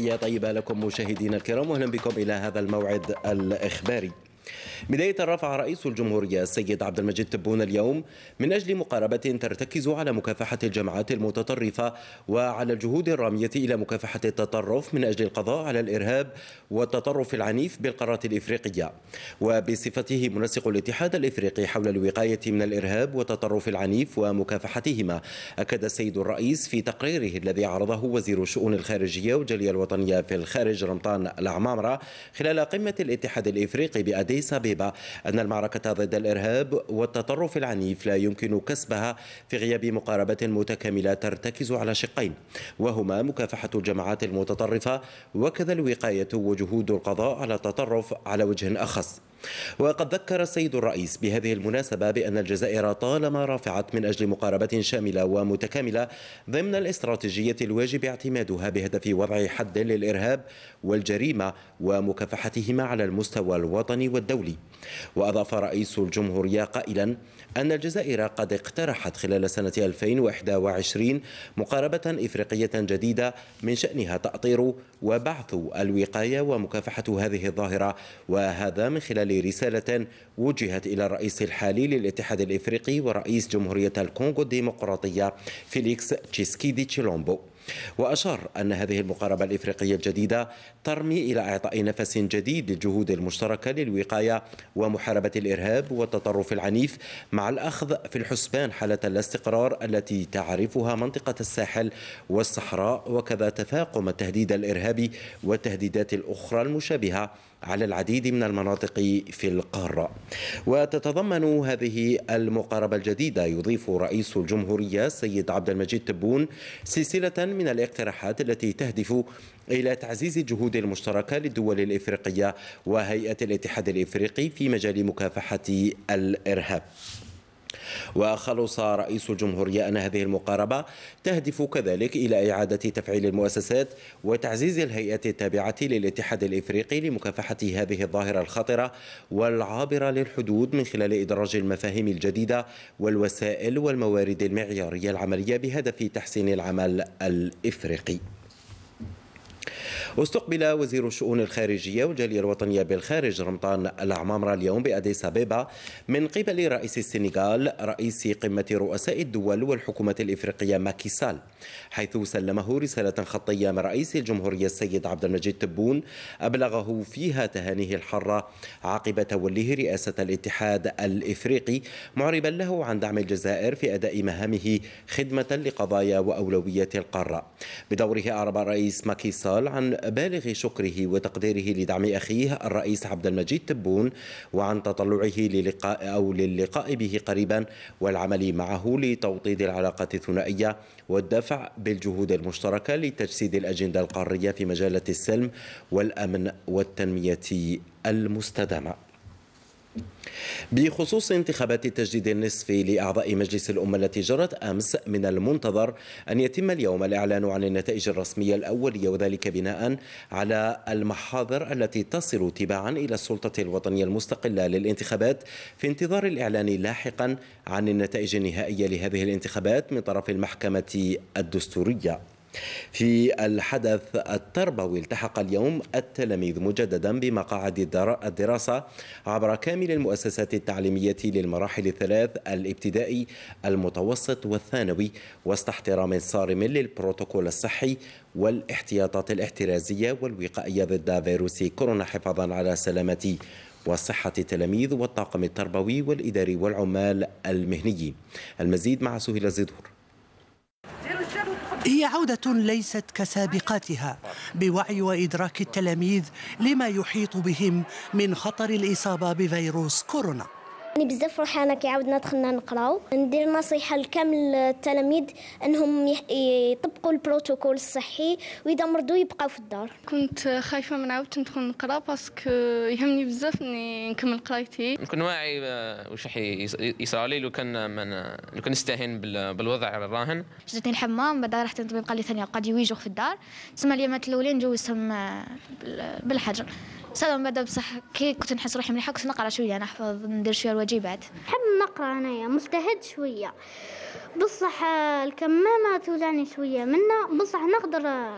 تحية طيبة لكم مشاهدينا الكرام واهلا بكم إلى هذا الموعد الإخباري بداية رفع رئيس الجمهورية السيد عبد المجيد تبون اليوم من أجل مقاربة ترتكز على مكافحة الجماعات المتطرفة وعلى الجهود الرامية إلى مكافحة التطرف من أجل القضاء على الإرهاب والتطرف العنيف بالقارات الإفريقية وبصفته منسق الاتحاد الإفريقي حول الوقاية من الإرهاب والتطرف العنيف ومكافحتهما أكد السيد الرئيس في تقريره الذي عرضه وزير الشؤون الخارجية والجالية الوطنية في الخارج رمضان العمامرة خلال قمة الاتحاد الإفريقي بأديس الحبيبة أن المعركة ضد الإرهاب والتطرف العنيف لا يمكن كسبها في غياب مقاربة متكاملة ترتكز على شقين وهما مكافحة الجماعات المتطرفة وكذا الوقاية وجهود القضاء على التطرف على وجه أخص وقد ذكر السيد الرئيس بهذه المناسبة بأن الجزائر طالما رافعت من أجل مقاربة شاملة ومتكاملة ضمن الاستراتيجية الواجب اعتمادها بهدف وضع حد للإرهاب والجريمة ومكافحتهما على المستوى الوطني والدولي وأضاف رئيس الجمهورية قائلا أن الجزائر قد اقترحت خلال سنة 2021 مقاربة إفريقية جديدة من شأنها تأطير وبعث الوقاية ومكافحة هذه الظاهرة وهذا من خلال خلال رسالة وجهت إلى الرئيس الحالي للاتحاد الإفريقي ورئيس جمهورية الكونغو الديمقراطية فيليكس تشيسكيدي تشيلومبو وأشار أن هذه المقاربة الإفريقية الجديدة ترمي إلى إعطاء نفس جديد للجهود المشتركة للوقاية ومحاربة الإرهاب والتطرف العنيف مع الأخذ في الحسبان حالة الاستقرار التي تعرفها منطقة الساحل والصحراء وكذا تفاقم التهديد الإرهابي والتهديدات الأخرى المشابهة على العديد من المناطق في القارة وتتضمن هذه المقاربة الجديدة يضيف رئيس الجمهورية سيد عبد المجيد تبون سلسلة من الاقتراحات التي تهدف إلى تعزيز الجهود المشتركة للدول الإفريقية وهيئة الاتحاد الإفريقي في مجال مكافحة الإرهاب وخلص رئيس الجمهورية أن هذه المقاربة تهدف كذلك إلى إعادة تفعيل المؤسسات وتعزيز الهيئة التابعة للاتحاد الإفريقي لمكافحة هذه الظاهرة الخطرة والعابرة للحدود من خلال إدراج المفاهيم الجديدة والوسائل والموارد المعيارية العملية بهدف تحسين العمل الإفريقي واستقبل وزير الشؤون الخارجية والجالية الوطنية بالخارج رمضان العمامرة اليوم بأديس أبيبا من قبل رئيس السنغال رئيس قمة رؤساء الدول والحكومة الإفريقية ماكيسال حيث سلمه رسالة خطية من رئيس الجمهورية السيد عبد المجيد تبون أبلغه فيها تهانيه الحرة عقب توليه رئاسة الاتحاد الإفريقي معربا له عن دعم الجزائر في أداء مهامه خدمة لقضايا وأولويات القارة بدوره أعرب الرئيس ماكيسال عن بالغ شكره وتقديره لدعم أخيه الرئيس عبد المجيد تبون وعن تطلعه للقاء أو للقاء به قريبا والعمل معه لتوطيد العلاقات الثنائية والدفع بالجهود المشتركة لتجسيد الأجندة القارية في مجالات السلم والأمن والتنمية المستدامة بخصوص انتخابات التجديد النصفي لأعضاء مجلس الأمة التي جرت أمس من المنتظر أن يتم اليوم الإعلان عن النتائج الرسمية الأولية وذلك بناء على المحاضر التي تصل تباعا إلى السلطة الوطنية المستقلة للانتخابات في انتظار الإعلان لاحقا عن النتائج النهائية لهذه الانتخابات من طرف المحكمة الدستورية في الحدث التربوي التحق اليوم التلاميذ مجددا بمقاعد الدراسة عبر كامل المؤسسات التعليمية للمراحل الثلاث الابتدائي المتوسط والثانوي وسط احترام صارم للبروتوكول الصحي والاحتياطات الاحترازية والوقائية ضد فيروس كورونا حفاظا على سلامة وصحة التلاميذ والطاقم التربوي والإداري والعمال المهني المزيد مع سهيل الزدور هي عودة ليست كسابقاتها بوعي وإدراك التلاميذ لما يحيط بهم من خطر الإصابة بفيروس كورونا أنا يعني بزاف فرحانة كي عاودنا دخلنا نقراو ندير نصيحة لكامل التلاميذ أنهم يطبقوا البروتوكول الصحي وإذا مرضوا يبقاو في الدار كنت خايفة من عاود ندخل نقرا باسكو يهمني بزاف إني نكمل قرايتي نكون واعي آه، واش راح يصرالي لو كان من لو كان نستهين بالوضع الراهن جاتني الحمام بعدا رحت للطبيب قال لي ثاني قد يويجوك في الدار تسمى اليومات الأولين جوزتهم آه، بالحجر سلام بدأ بصح كي كنت نحس روحي مليحة كنت نقرا شوية نحفظ ندير شوية الواجبات نحب نقرا أنايا مجتهد شوية بصح الكمامة تولاني شوية منها بصح نقدر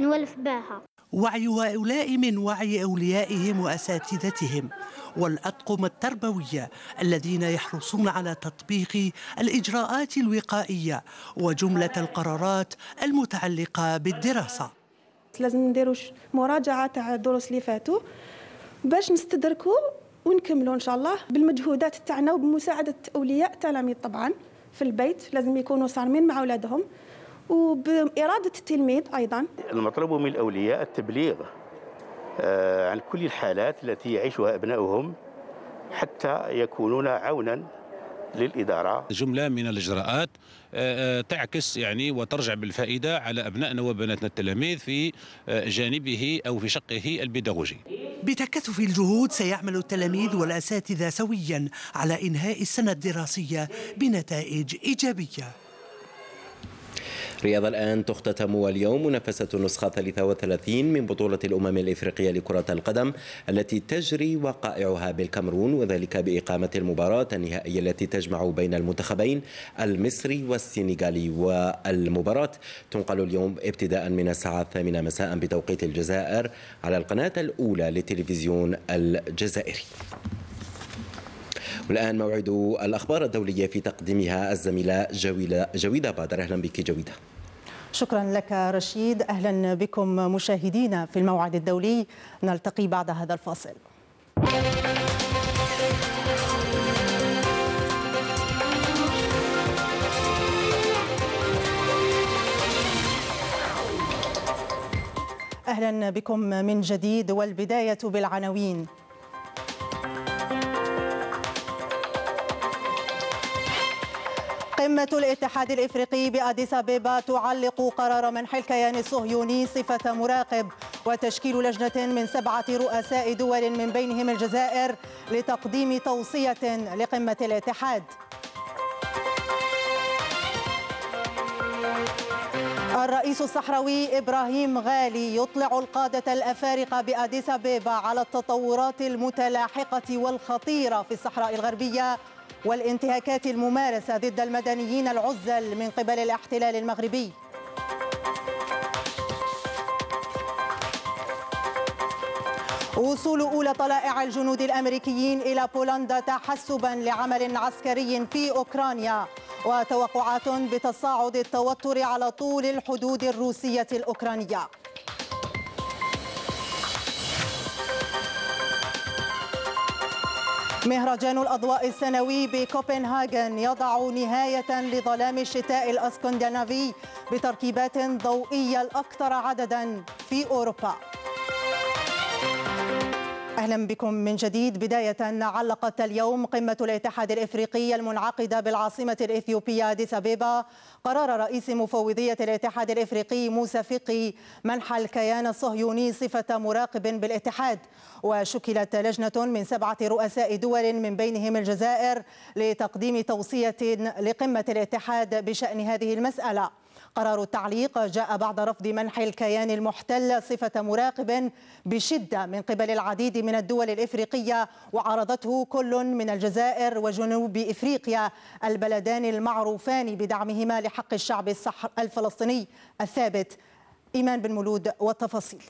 نولف بها وعي هؤلاء من وعي أوليائهم وأساتذتهم والأطقم التربوية الذين يحرصون على تطبيق الإجراءات الوقائية وجملة القرارات المتعلقة بالدراسة لازم نديرو مراجعه تاع الدروس اللي فاتوا باش نستدركوا ونكملوا ان شاء الله بالمجهودات تاعنا وبمساعده اولياء التلاميذ طبعا في البيت لازم يكونوا صارمين مع اولادهم وباراده التلميذ ايضا المطلوب من الاولياء التبليغ آه، عن كل الحالات التي يعيشها ابنائهم حتى يكونون عونا للإدارة جملة من الإجراءات آه، آه، تعكس يعني وترجع بالفائدة على أبنائنا وبناتنا التلاميذ في آه، جانبه أو في شقه البيداغوجي بتكثف الجهود سيعمل التلاميذ والأساتذة سويا على إنهاء السنة الدراسية بنتائج إيجابية رياض الآن تختتم واليوم منافسة النسخة 33 من بطولة الأمم الإفريقية لكرة القدم التي تجري وقائعها بالكامرون وذلك بإقامة المباراة النهائية التي تجمع بين المنتخبين المصري والسنغالي والمباراة تنقل اليوم ابتداء من الساعة الثامنة مساء بتوقيت الجزائر على القناة الأولى للتلفزيون الجزائري والآن موعد الأخبار الدولية في تقديمها الزميلة جويلة جويدة بادر أهلا بك جويدة شكرا لك رشيد أهلا بكم مشاهدينا في الموعد الدولي نلتقي بعد هذا الفاصل اهلا بكم من جديد والبدايه بالعناوين قمة الاتحاد الإفريقي بأديس أبيبا تعلق قرار منح الكيان الصهيوني صفة مراقب وتشكيل لجنة من سبعة رؤساء دول من بينهم الجزائر لتقديم توصية لقمة الاتحاد الرئيس الصحراوي إبراهيم غالي يطلع القادة الأفارقة بأديس أبيبا على التطورات المتلاحقة والخطيرة في الصحراء الغربية والانتهاكات الممارسة ضد المدنيين العزل من قبل الاحتلال المغربي وصول أولى طلائع الجنود الأمريكيين إلى بولندا تحسبا لعمل عسكري في أوكرانيا وتوقعات بتصاعد التوتر على طول الحدود الروسية الأوكرانية مهرجان الأضواء السنوي بكوبنهاجن يضع نهاية لظلام الشتاء الأسكندنافي بتركيبات ضوئية الأكثر عددا في أوروبا أهلا بكم من جديد بداية علقت اليوم قمة الاتحاد الإفريقي المنعقدة بالعاصمة الإثيوبية أديس أبيبا قرار رئيس مفوضية الاتحاد الإفريقي موسى فقي منح الكيان الصهيوني صفة مراقب بالاتحاد وشكلت لجنة من سبعة رؤساء دول من بينهم الجزائر لتقديم توصية لقمة الاتحاد بشأن هذه المسألة قرار التعليق جاء بعد رفض منح الكيان المحتل صفة مراقب بشدة من قبل العديد من الدول الإفريقية وعارضته كل من الجزائر وجنوب إفريقيا البلدان المعروفان بدعمهما لحق الشعب الفلسطيني الثابت إيمان بن مولود والتفاصيل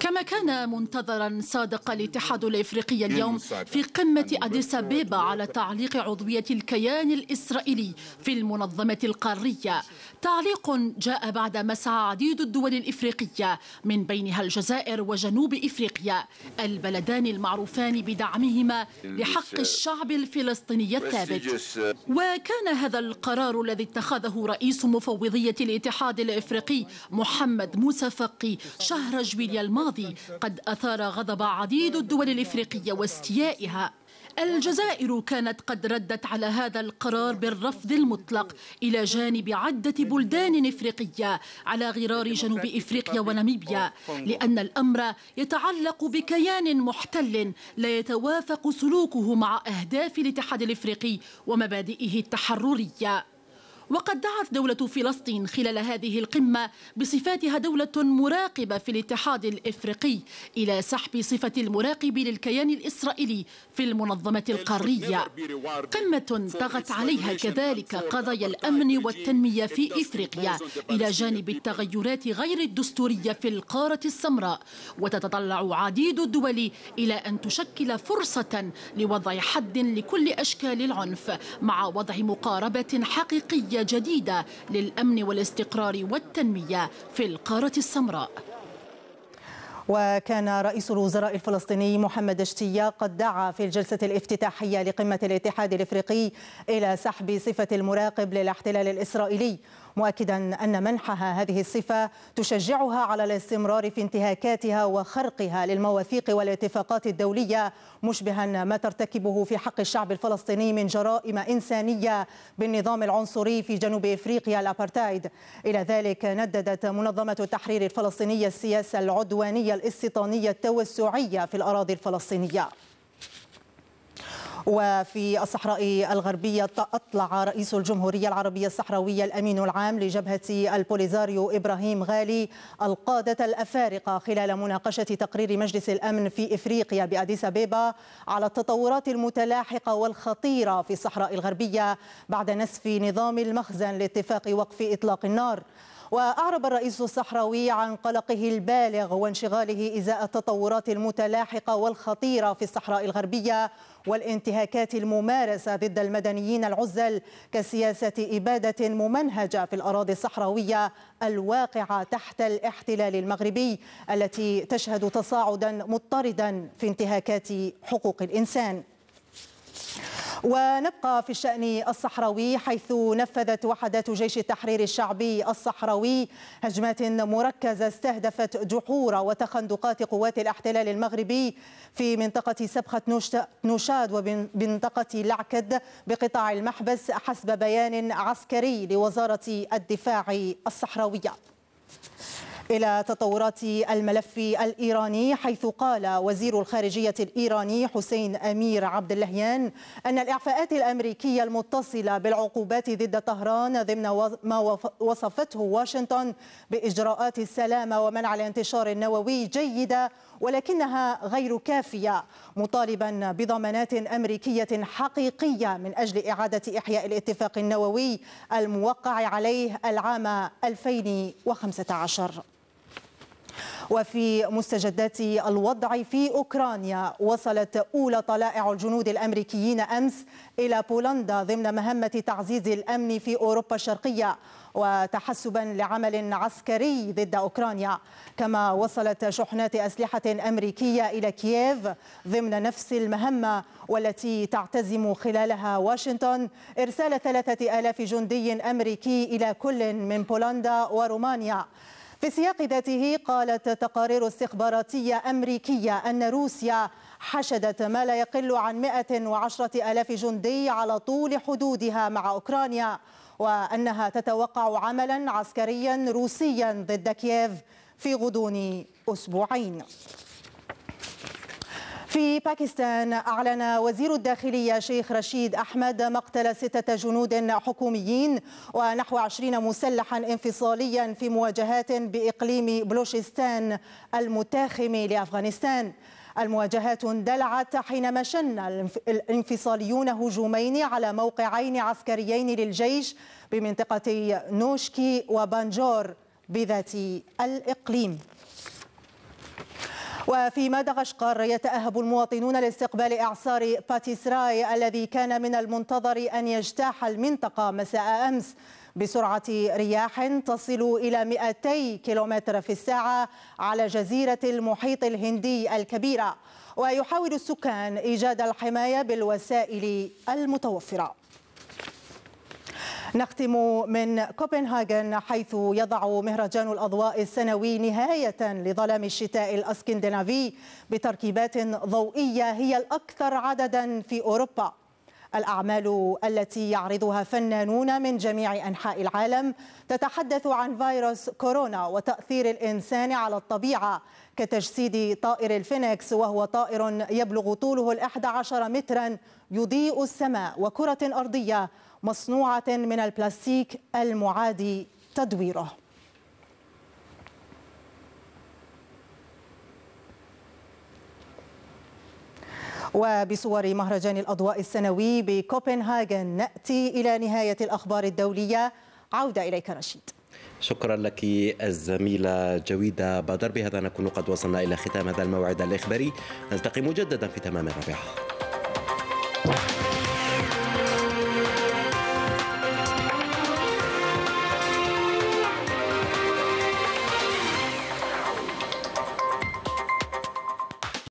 كما كان منتظرا صادق الاتحاد الافريقي اليوم في قمه اديس ابيبا على تعليق عضويه الكيان الاسرائيلي في المنظمه القاريه تعليق جاء بعد مسعى عديد الدول الافريقيه من بينها الجزائر وجنوب افريقيا البلدان المعروفان بدعمهما لحق الشعب الفلسطيني الثابت uh, وكان هذا القرار الذي اتخذه رئيس مفوضيه الاتحاد الافريقي محمد موسى فقي شهر جويليا الماضي الماضي قد أثار غضب عديد الدول الإفريقية واستيائها الجزائر كانت قد ردت على هذا القرار بالرفض المطلق إلى جانب عدة بلدان إفريقية على غرار جنوب إفريقيا وناميبيا لأن الأمر يتعلق بكيان محتل لا يتوافق سلوكه مع أهداف الاتحاد الإفريقي ومبادئه التحررية وقد دعت دولة فلسطين خلال هذه القمة بصفاتها دولة مراقبة في الاتحاد الإفريقي إلى سحب صفة المراقب للكيان الإسرائيلي في المنظمة القارية قمة طغت عليها كذلك قضايا الأمن والتنمية في إفريقيا إلى جانب التغيرات غير الدستورية في القارة السمراء وتتطلع عديد الدول إلى أن تشكل فرصة لوضع حد لكل أشكال العنف مع وضع مقاربة حقيقية جديدة للأمن والاستقرار والتنمية في القارة السمراء وكان رئيس الوزراء الفلسطيني محمد اشتياق قد دعا في الجلسة الافتتاحية لقمة الاتحاد الافريقي إلى سحب صفة المراقب للاحتلال الإسرائيلي مؤكدا أن منحها هذه الصفة تشجعها على الاستمرار في انتهاكاتها وخرقها للمواثيق والاتفاقات الدولية مشبها ما ترتكبه في حق الشعب الفلسطيني من جرائم إنسانية بالنظام العنصري في جنوب إفريقيا الأبارتايد إلى ذلك نددت منظمة التحرير الفلسطينية السياسة العدوانية الاستيطانية التوسعية في الأراضي الفلسطينية وفي الصحراء الغربية أطلع رئيس الجمهورية العربية الصحراوية الأمين العام لجبهة البوليزاريو إبراهيم غالي القادة الأفارقة خلال مناقشة تقرير مجلس الأمن في إفريقيا بأديس أبيبا على التطورات المتلاحقة والخطيرة في الصحراء الغربية بعد نسف نظام المخزن لاتفاق وقف إطلاق النار وأعرب الرئيس الصحراوي عن قلقه البالغ وانشغاله إزاء التطورات المتلاحقة والخطيرة في الصحراء الغربية والانتهاكات الممارسة ضد المدنيين العزل كسياسة إبادة ممنهجة في الأراضي الصحراوية الواقعة تحت الاحتلال المغربي التي تشهد تصاعدا مضطردا في انتهاكات حقوق الإنسان ونبقى في الشأن الصحراوي حيث نفذت وحدات جيش التحرير الشعبي الصحراوي هجمات مركزة استهدفت جحور وتخندقات قوات الاحتلال المغربي في منطقة سبخة نوشاد ومنطقة لعكد بقطاع المحبس حسب بيان عسكري لوزارة الدفاع الصحراوية إلى تطورات الملف الإيراني حيث قال وزير الخارجية الإيراني حسين أمير عبد اللهيان أن الإعفاءات الأمريكية المتصلة بالعقوبات ضد طهران ضمن ما وصفته واشنطن بإجراءات السلامة ومنع الانتشار النووي جيدة ولكنها غير كافية مطالبا بضمانات أمريكية حقيقية من أجل إعادة إحياء الاتفاق النووي الموقع عليه العام 2015 وفي مستجدات الوضع في أوكرانيا وصلت أولى طلائع الجنود الأمريكيين أمس إلى بولندا ضمن مهمة تعزيز الأمن في أوروبا الشرقية وتحسبا لعمل عسكري ضد أوكرانيا كما وصلت شحنات أسلحة أمريكية إلى كييف ضمن نفس المهمة والتي تعتزم خلالها واشنطن إرسال ثلاثة آلاف جندي أمريكي إلى كل من بولندا ورومانيا في سياق ذاته قالت تقارير استخباراتية أمريكية أن روسيا حشدت ما لا يقل عن 110 ألاف جندي على طول حدودها مع أوكرانيا وأنها تتوقع عملا عسكريا روسيا ضد كييف في غضون أسبوعين في باكستان أعلن وزير الداخلية شيخ رشيد أحمد مقتل ستة جنود حكوميين ونحو عشرين مسلحا انفصاليا في مواجهات بإقليم بلوشستان المتاخم لأفغانستان المواجهات اندلعت حينما شن الانفصاليون هجومين على موقعين عسكريين للجيش بمنطقة نوشكي وبانجور بذات الإقليم وفي مدغشقر يتأهب المواطنون لاستقبال إعصار باتيسراي الذي كان من المنتظر أن يجتاح المنطقة مساء أمس بسرعة رياح تصل إلى 200 كيلومتر في الساعة على جزيرة المحيط الهندي الكبيرة ويحاول السكان إيجاد الحماية بالوسائل المتوفرة نختم من كوبنهاجن حيث يضع مهرجان الأضواء السنوي نهاية لظلام الشتاء الأسكندنافي بتركيبات ضوئية هي الأكثر عددا في أوروبا الأعمال التي يعرضها فنانون من جميع أنحاء العالم تتحدث عن فيروس كورونا وتأثير الإنسان على الطبيعة كتجسيد طائر الفينيكس وهو طائر يبلغ طوله الأحد عشر مترا يضيء السماء وكرة أرضية مصنوعة من البلاستيك المعادي تدويره وبصور مهرجان الأضواء السنوي بكوبنهاجن نأتي إلى نهاية الأخبار الدولية عودة إليك رشيد شكرا لك الزميلة جويدة بدر بهذا نكون قد وصلنا إلى ختام هذا الموعد الإخباري نلتقي مجددا في تمام الرابعة